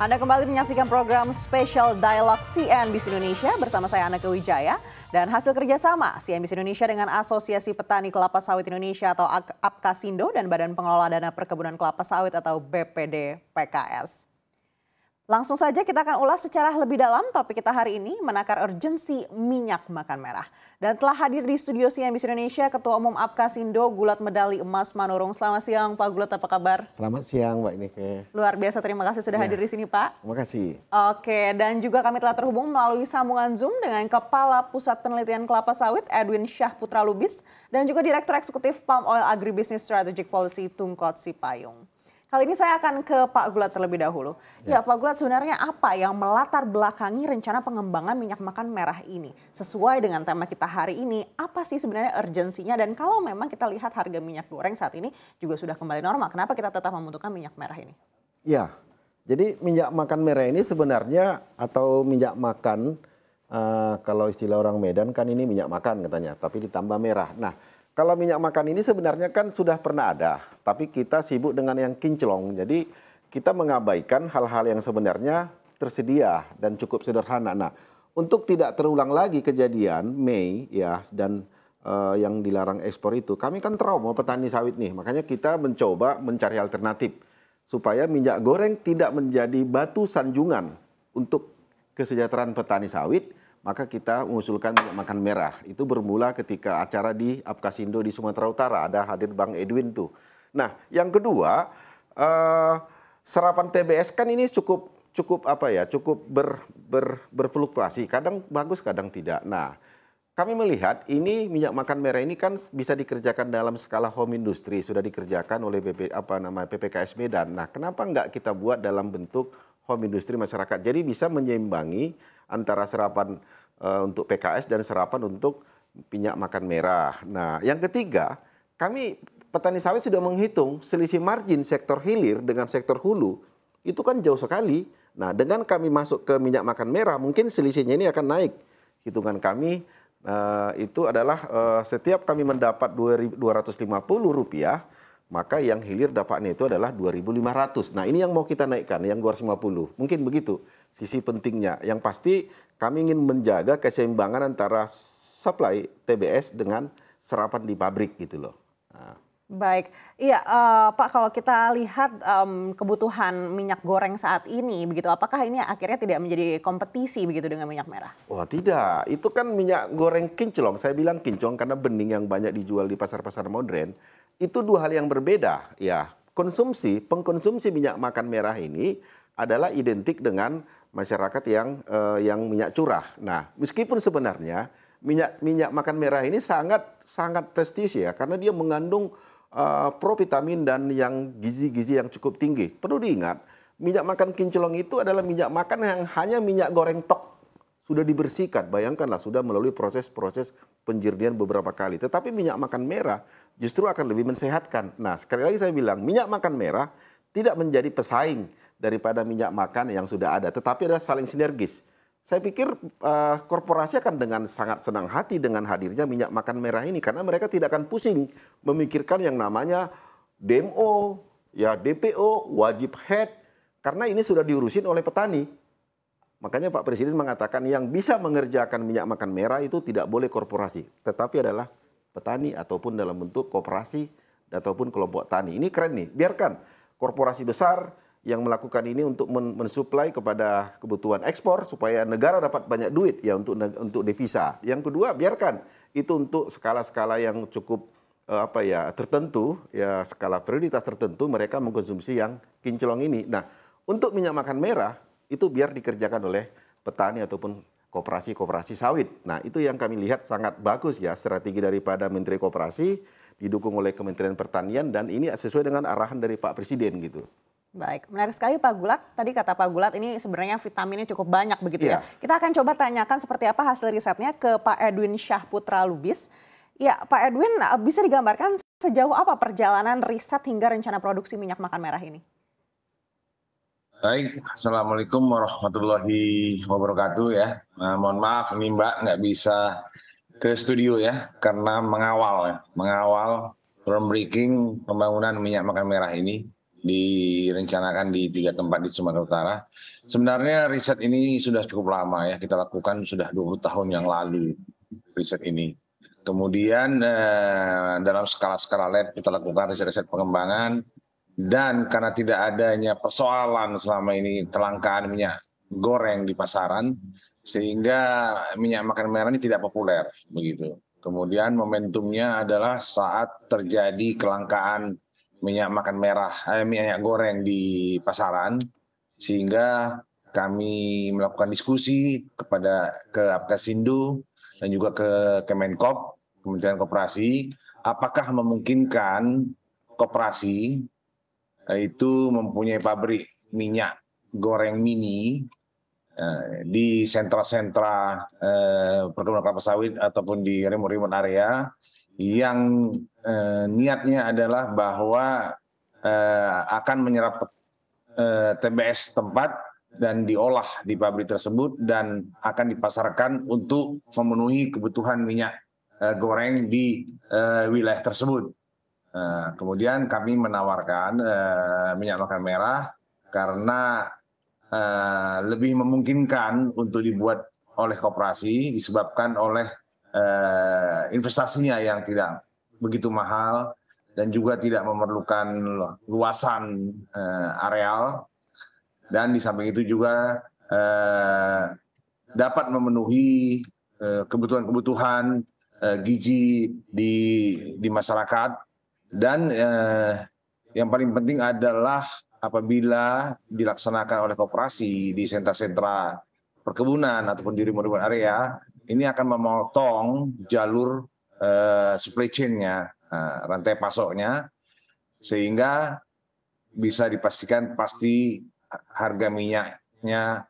Anda kembali menyaksikan program spesial Dialog CNBC Indonesia bersama saya Anak Wijaya dan hasil kerjasama CNBC Indonesia dengan Asosiasi Petani Kelapa Sawit Indonesia atau APKASindo dan Badan Pengelola Dana Perkebunan Kelapa Sawit atau BPD PKS. Langsung saja kita akan ulas secara lebih dalam topik kita hari ini menakar urgensi minyak makan merah. Dan telah hadir di studio CNBC Indonesia Ketua Umum APKA Sindo, Gulat Medali Emas Manurung. Selamat siang Pak Gulat, apa kabar? Selamat siang Mbak Nike. Luar biasa terima kasih sudah ya. hadir di sini Pak. Terima kasih. Oke dan juga kami telah terhubung melalui sambungan Zoom dengan Kepala Pusat Penelitian Kelapa Sawit Edwin Syah Putra Lubis dan juga Direktur Eksekutif Palm Oil Agribusiness Strategic Policy Tungkot Sipayung. Kali ini saya akan ke Pak Gulat terlebih dahulu. Ya, ya Pak Gulat sebenarnya apa yang melatar belakangi rencana pengembangan minyak makan merah ini? Sesuai dengan tema kita hari ini, apa sih sebenarnya urgensinya dan kalau memang kita lihat harga minyak goreng saat ini juga sudah kembali normal, kenapa kita tetap membutuhkan minyak merah ini? Ya, jadi minyak makan merah ini sebenarnya atau minyak makan uh, kalau istilah orang Medan kan ini minyak makan katanya, tapi ditambah merah. Nah, kalau minyak makan ini sebenarnya kan sudah pernah ada, tapi kita sibuk dengan yang kinclong. Jadi kita mengabaikan hal-hal yang sebenarnya tersedia dan cukup sederhana. Nah, untuk tidak terulang lagi kejadian Mei ya dan uh, yang dilarang ekspor itu, kami kan trauma petani sawit nih. Makanya kita mencoba mencari alternatif supaya minyak goreng tidak menjadi batu sanjungan untuk kesejahteraan petani sawit maka kita mengusulkan minyak makan merah. Itu bermula ketika acara di Apkasindo di Sumatera Utara, ada hadir Bang Edwin tuh. Nah, yang kedua, uh, serapan TBS kan ini cukup cukup apa ya, cukup ber, ber, berfluktuasi. Kadang bagus, kadang tidak. Nah, kami melihat ini minyak makan merah ini kan bisa dikerjakan dalam skala home industry sudah dikerjakan oleh BP, apa nama PPKS Medan. Nah, kenapa nggak kita buat dalam bentuk home industry masyarakat? Jadi bisa menyeimbangi antara serapan e, untuk PKS dan serapan untuk minyak makan merah. Nah, yang ketiga, kami petani sawit sudah menghitung selisih margin sektor hilir dengan sektor hulu itu kan jauh sekali. Nah, dengan kami masuk ke minyak makan merah mungkin selisihnya ini akan naik. Hitungan kami Nah, itu adalah uh, setiap kami mendapat 2.250 rupiah, maka yang hilir dapatnya itu adalah 2.500. Nah ini yang mau kita naikkan, yang 250. Mungkin begitu sisi pentingnya. Yang pasti kami ingin menjaga keseimbangan antara supply TBS dengan serapan di pabrik gitu loh. Baik, iya uh, Pak kalau kita lihat um, kebutuhan minyak goreng saat ini begitu, apakah ini akhirnya tidak menjadi kompetisi begitu dengan minyak merah? Wah oh, tidak, itu kan minyak goreng kinclong, saya bilang kinclong karena bening yang banyak dijual di pasar-pasar modern, itu dua hal yang berbeda ya. Konsumsi, pengkonsumsi minyak makan merah ini adalah identik dengan masyarakat yang uh, yang minyak curah. Nah, meskipun sebenarnya minyak minyak makan merah ini sangat sangat prestis ya karena dia mengandung uh, eh, provitamin dan yang gizi-gizi yang cukup tinggi. Perlu diingat, minyak makan kinclong itu adalah minyak makan yang hanya minyak goreng tok. Sudah dibersihkan, bayangkanlah sudah melalui proses-proses penjernihan beberapa kali. Tetapi minyak makan merah justru akan lebih mensehatkan. Nah sekali lagi saya bilang, minyak makan merah tidak menjadi pesaing daripada minyak makan yang sudah ada. Tetapi adalah saling sinergis. Saya pikir uh, korporasi akan dengan sangat senang hati dengan hadirnya minyak makan merah ini karena mereka tidak akan pusing memikirkan yang namanya DMO, ya DPO, wajib head karena ini sudah diurusin oleh petani. Makanya Pak Presiden mengatakan yang bisa mengerjakan minyak makan merah itu tidak boleh korporasi, tetapi adalah petani ataupun dalam bentuk koperasi ataupun kelompok tani. Ini keren nih, biarkan korporasi besar yang melakukan ini untuk mensuplai kepada kebutuhan ekspor supaya negara dapat banyak duit ya untuk untuk devisa. Yang kedua biarkan itu untuk skala-skala yang cukup eh, apa ya tertentu ya skala prioritas tertentu mereka mengkonsumsi yang kinclong ini. Nah untuk minyak makan merah itu biar dikerjakan oleh petani ataupun koperasi-koperasi sawit. Nah itu yang kami lihat sangat bagus ya strategi daripada Menteri Koperasi didukung oleh Kementerian Pertanian dan ini sesuai dengan arahan dari Pak Presiden gitu. Baik, menarik sekali Pak Gulat. Tadi kata Pak Gulat ini sebenarnya vitaminnya cukup banyak begitu yeah. ya. Iya. Kita akan coba tanyakan seperti apa hasil risetnya ke Pak Edwin Syahputra Lubis. Ya, Pak Edwin eh, bisa digambarkan sejauh apa perjalanan riset hingga rencana produksi minyak makan merah ini? Baik, Assalamualaikum warahmatullahi wabarakatuh ya. Nah, mohon maaf ini Mbak nggak bisa ke studio ya karena mengawal ya, mengawal groundbreaking pembangunan minyak makan merah ini direncanakan di tiga tempat di Sumatera Utara. Sebenarnya riset ini sudah cukup lama ya, kita lakukan sudah 20 tahun yang lalu riset ini. Kemudian eh, dalam skala-skala lab kita lakukan riset-riset pengembangan dan karena tidak adanya persoalan selama ini kelangkaan minyak goreng di pasaran sehingga minyak makan merah ini tidak populer begitu. Kemudian momentumnya adalah saat terjadi kelangkaan minyak makan merah, eh, minyak goreng di pasaran, sehingga kami melakukan diskusi kepada ke Apkasindo dan juga ke Kemenkop, Kementerian Koperasi, apakah memungkinkan koperasi eh, itu mempunyai pabrik minyak goreng mini eh, di sentra-sentra eh, perkebunan kelapa sawit ataupun di remote-remote area yang eh, niatnya adalah bahwa eh, akan menyerap eh, TBS tempat dan diolah di pabrik tersebut dan akan dipasarkan untuk memenuhi kebutuhan minyak eh, goreng di eh, wilayah tersebut. Eh, kemudian kami menawarkan eh, minyak makan merah karena eh, lebih memungkinkan untuk dibuat oleh koperasi disebabkan oleh Eh, investasinya yang tidak begitu mahal dan juga tidak memerlukan luasan eh, areal dan di samping itu juga eh, dapat memenuhi kebutuhan-kebutuhan gizi di di masyarakat dan yang paling penting adalah apabila dilaksanakan oleh koperasi di sentra-sentra perkebunan ataupun di remote area ini akan memotong jalur eh, supply chain-nya, eh, rantai pasoknya, sehingga bisa dipastikan pasti harga minyaknya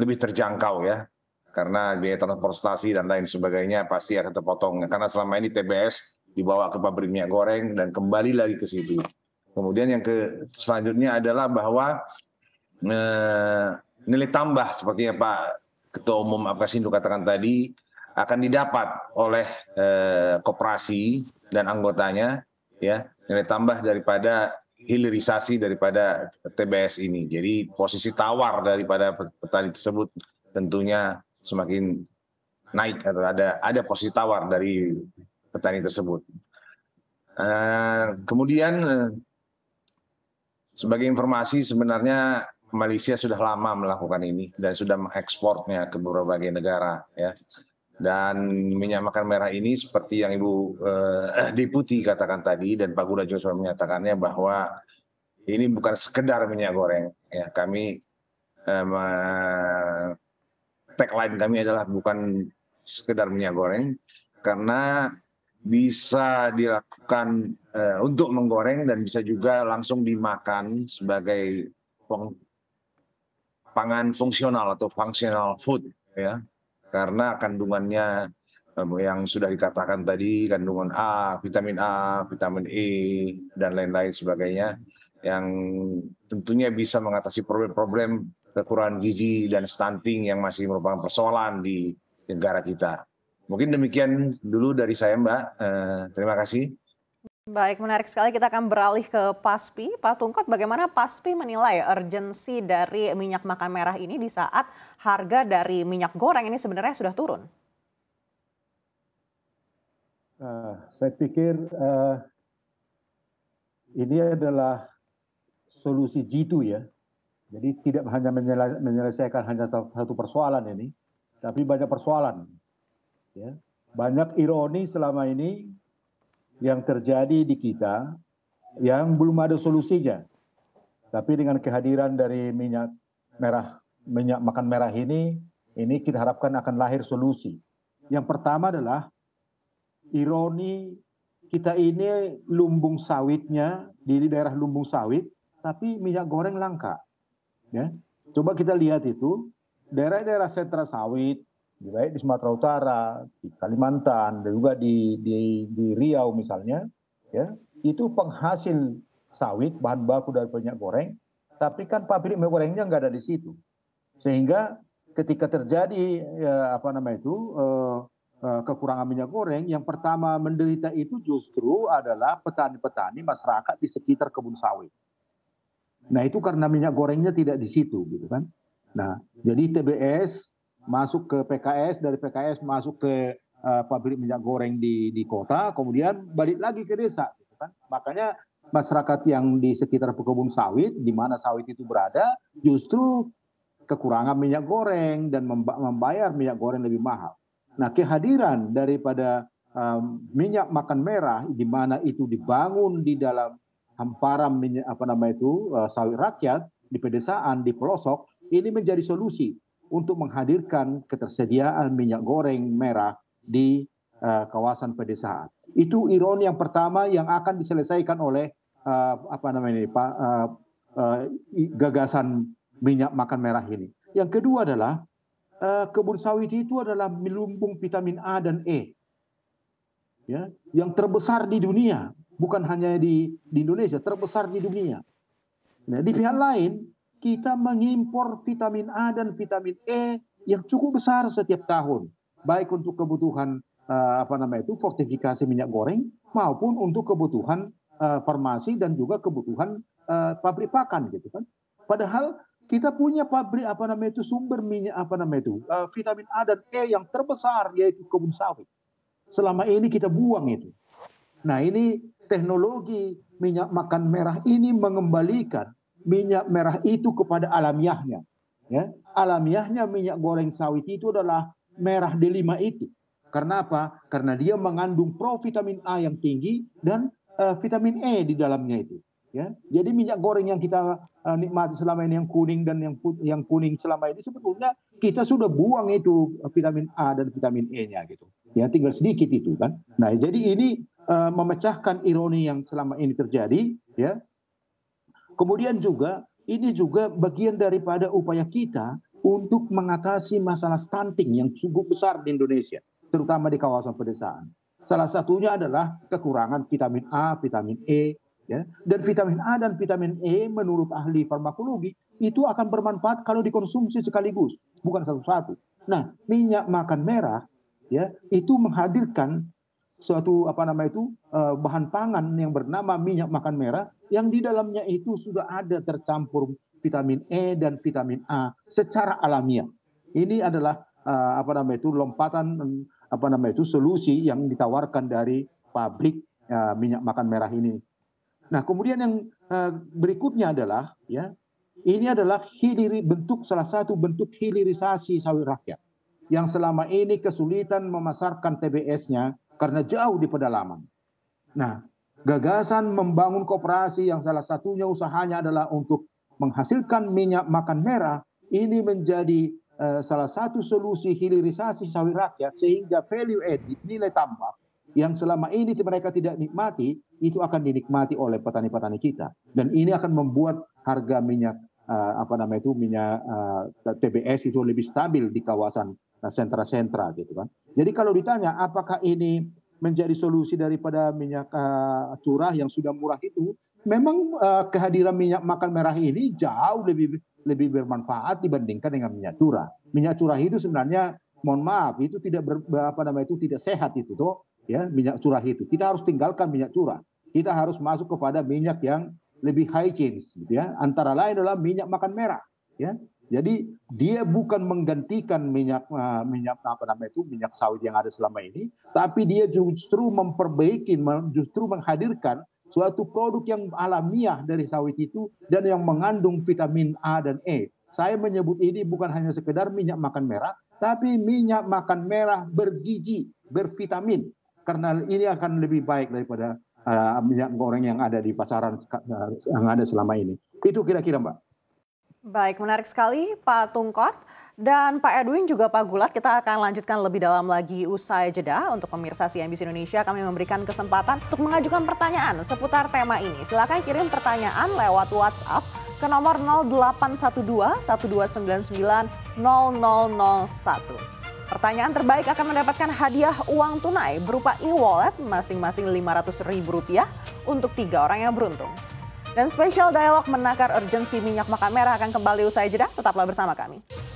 lebih terjangkau ya, karena biaya transportasi dan lain sebagainya pasti akan terpotong. Karena selama ini TBS dibawa ke pabrik minyak goreng dan kembali lagi ke situ. Kemudian yang ke selanjutnya adalah bahwa eh, nilai tambah seperti yang Pak Ketua Umum Apkasindo katakan tadi akan didapat oleh eh, koperasi dan anggotanya ya nilai tambah daripada hilirisasi daripada TBS ini. Jadi posisi tawar daripada petani tersebut tentunya semakin naik atau ada ada posisi tawar dari petani tersebut. Eh, kemudian eh, sebagai informasi sebenarnya Malaysia sudah lama melakukan ini dan sudah mengekspornya ke berbagai negara ya. Dan minyak makan merah ini seperti yang Ibu eh, Deputi katakan tadi dan Pak Gula juga sudah menyatakannya bahwa ini bukan sekedar minyak goreng ya. Kami eh, tagline kami adalah bukan sekedar minyak goreng karena bisa dilakukan eh, untuk menggoreng dan bisa juga langsung dimakan sebagai pangan fungsional atau functional food ya karena kandungannya yang sudah dikatakan tadi kandungan A, vitamin A, vitamin E dan lain-lain sebagainya yang tentunya bisa mengatasi problem-problem kekurangan gizi dan stunting yang masih merupakan persoalan di negara kita. Mungkin demikian dulu dari saya Mbak. Eh, terima kasih. Baik, menarik sekali. Kita akan beralih ke PASPI. Pak Tungkot, bagaimana PASPI menilai urgensi dari minyak makan merah ini di saat harga dari minyak goreng ini sebenarnya sudah turun? Uh, saya pikir uh, ini adalah solusi G2 ya. Jadi tidak hanya menyelesaikan hanya satu persoalan ini, tapi banyak persoalan. Ya. Banyak ironi selama ini yang terjadi di kita yang belum ada solusinya. Tapi dengan kehadiran dari minyak merah, minyak makan merah ini, ini kita harapkan akan lahir solusi. Yang pertama adalah ironi kita ini lumbung sawitnya di daerah lumbung sawit, tapi minyak goreng langka. Ya. Coba kita lihat itu daerah-daerah sentra sawit, di baik di Sumatera Utara, di Kalimantan, dan juga di, di, di Riau misalnya, ya itu penghasil sawit bahan baku dari minyak goreng, tapi kan pabrik minyak gorengnya nggak ada di situ, sehingga ketika terjadi ya, apa nama itu eh, eh, kekurangan minyak goreng, yang pertama menderita itu justru adalah petani-petani masyarakat di sekitar kebun sawit. Nah itu karena minyak gorengnya tidak di situ gitu kan. Nah jadi TBS masuk ke PKS, dari PKS masuk ke uh, pabrik minyak goreng di di kota, kemudian balik lagi ke desa, gitu kan? Makanya masyarakat yang di sekitar pekebun sawit, di mana sawit itu berada, justru kekurangan minyak goreng dan membayar minyak goreng lebih mahal. Nah, kehadiran daripada um, minyak makan merah, di mana itu dibangun di dalam hamparan minyak apa nama itu uh, sawit rakyat di pedesaan, di pelosok, ini menjadi solusi untuk menghadirkan ketersediaan minyak goreng merah di uh, kawasan pedesaan. Itu ironi yang pertama yang akan diselesaikan oleh uh, apa namanya ini, Pak uh, uh, gagasan minyak makan merah ini. Yang kedua adalah uh, kebun sawit itu adalah melumbung vitamin A dan E. Ya, yang terbesar di dunia, bukan hanya di di Indonesia, terbesar di dunia. Nah, di pihak lain kita mengimpor vitamin A dan vitamin E yang cukup besar setiap tahun, baik untuk kebutuhan uh, apa namanya itu fortifikasi minyak goreng maupun untuk kebutuhan uh, farmasi dan juga kebutuhan uh, pabrik pakan gitu kan. Padahal kita punya pabrik apa namanya itu sumber minyak apa namanya itu uh, vitamin A dan E yang terbesar yaitu kebun sawit. Selama ini kita buang itu. Nah, ini teknologi minyak makan merah ini mengembalikan minyak merah itu kepada alamiahnya. Ya. Alamiahnya minyak goreng sawit itu adalah merah delima itu. Karena apa? Karena dia mengandung provitamin A yang tinggi dan uh, vitamin E di dalamnya itu. Ya. Jadi minyak goreng yang kita uh, nikmati selama ini yang kuning dan yang yang kuning selama ini sebetulnya kita sudah buang itu vitamin A dan vitamin E-nya gitu. Ya tinggal sedikit itu kan. Nah, jadi ini uh, memecahkan ironi yang selama ini terjadi ya Kemudian juga ini juga bagian daripada upaya kita untuk mengatasi masalah stunting yang cukup besar di Indonesia, terutama di kawasan pedesaan. Salah satunya adalah kekurangan vitamin A, vitamin E, ya. Dan vitamin A dan vitamin E menurut ahli farmakologi itu akan bermanfaat kalau dikonsumsi sekaligus, bukan satu-satu. Nah, minyak makan merah ya itu menghadirkan suatu apa nama itu eh, bahan pangan yang bernama minyak makan merah yang di dalamnya itu sudah ada tercampur vitamin E dan vitamin A secara alamiah. Ini adalah eh, apa nama itu lompatan apa nama itu solusi yang ditawarkan dari pabrik eh, minyak makan merah ini. Nah, kemudian yang berikutnya adalah ya ini adalah hilir bentuk salah satu bentuk hilirisasi sawit rakyat yang selama ini kesulitan memasarkan TBS-nya karena jauh di pedalaman. Nah, gagasan membangun kooperasi yang salah satunya usahanya adalah untuk menghasilkan minyak makan merah ini menjadi eh, salah satu solusi hilirisasi sawit rakyat sehingga value added nilai tambah yang selama ini mereka tidak nikmati itu akan dinikmati oleh petani-petani kita dan ini akan membuat harga minyak uh, apa namanya itu minyak eh, TBS itu lebih stabil di kawasan nah sentra-sentra gitu kan. Jadi kalau ditanya apakah ini menjadi solusi daripada minyak uh, curah yang sudah murah itu, memang uh, kehadiran minyak makan merah ini jauh lebih lebih bermanfaat dibandingkan dengan minyak curah. Minyak curah itu sebenarnya mohon maaf itu tidak ber, apa namanya itu tidak sehat itu tuh ya minyak curah itu. Kita harus tinggalkan minyak curah. Kita harus masuk kepada minyak yang lebih high change gitu ya. Antara lain adalah minyak makan merah ya. Jadi dia bukan menggantikan minyak eh, minyak apa namanya itu minyak sawit yang ada selama ini, tapi dia justru memperbaiki, justru menghadirkan suatu produk yang alamiah dari sawit itu dan yang mengandung vitamin A dan E. Saya menyebut ini bukan hanya sekedar minyak makan merah, tapi minyak makan merah bergizi, bervitamin. Karena ini akan lebih baik daripada uh, minyak goreng yang ada di pasaran eh, yang ada selama ini. Itu kira-kira, Mbak. Baik, menarik sekali Pak Tungkot. Dan Pak Edwin juga Pak Gulat, kita akan lanjutkan lebih dalam lagi usai jeda. Untuk pemirsa CNBC Indonesia, kami memberikan kesempatan untuk mengajukan pertanyaan seputar tema ini. Silakan kirim pertanyaan lewat WhatsApp ke nomor 0812-1299-0001. Pertanyaan terbaik akan mendapatkan hadiah uang tunai berupa e-wallet masing-masing rp rupiah untuk tiga orang yang beruntung. Dan spesial dialog menakar urgensi minyak makan merah akan kembali usai jeda. Tetaplah bersama kami.